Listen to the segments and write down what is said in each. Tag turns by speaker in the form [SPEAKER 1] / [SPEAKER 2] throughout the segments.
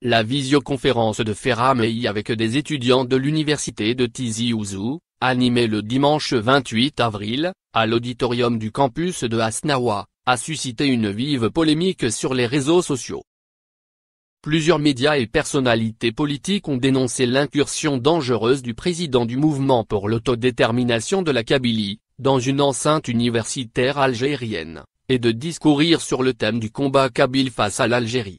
[SPEAKER 1] La visioconférence de Feramei avec des étudiants de l'université de Tizi Ouzou, animée le dimanche 28 avril, à l'auditorium du campus de Asnawa, a suscité une vive polémique sur les réseaux sociaux. Plusieurs médias et personnalités politiques ont dénoncé l'incursion dangereuse du président du mouvement pour l'autodétermination de la Kabylie, dans une enceinte universitaire algérienne, et de discourir sur le thème du combat kabyle face à l'Algérie.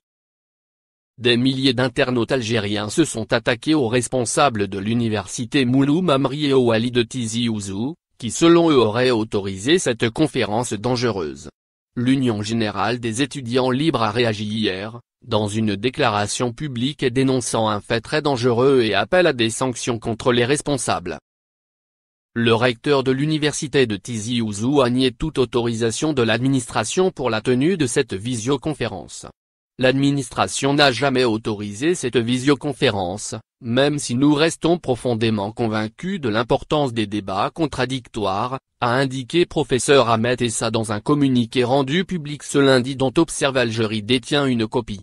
[SPEAKER 1] Des milliers d'internautes algériens se sont attaqués aux responsables de l'université Moulou Amri et au de Tizi Ouzou, qui selon eux auraient autorisé cette conférence dangereuse. L'Union Générale des étudiants libres a réagi hier, dans une déclaration publique et dénonçant un fait très dangereux et appelle à des sanctions contre les responsables. Le recteur de l'université de Tizi Ouzou a nié toute autorisation de l'administration pour la tenue de cette visioconférence. L'administration n'a jamais autorisé cette visioconférence, même si nous restons profondément convaincus de l'importance des débats contradictoires, a indiqué professeur Ahmed Essa dans un communiqué rendu public ce lundi dont Observe Algérie détient une copie.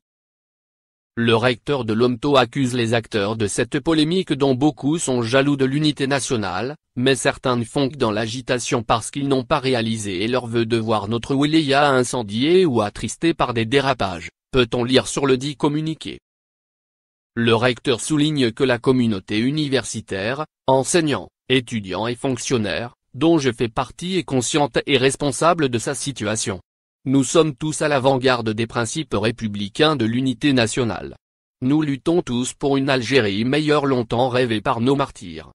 [SPEAKER 1] Le recteur de l'OMTO accuse les acteurs de cette polémique dont beaucoup sont jaloux de l'unité nationale, mais certains que dans l'agitation parce qu'ils n'ont pas réalisé et leur vœu de voir notre Wilaya incendié ou attristé par des dérapages peut-on lire sur le dit communiqué. Le recteur souligne que la communauté universitaire, enseignants, étudiants et fonctionnaires, dont je fais partie est consciente et responsable de sa situation. Nous sommes tous à l'avant-garde des principes républicains de l'unité nationale. Nous luttons tous pour une Algérie meilleure longtemps rêvée par nos martyrs.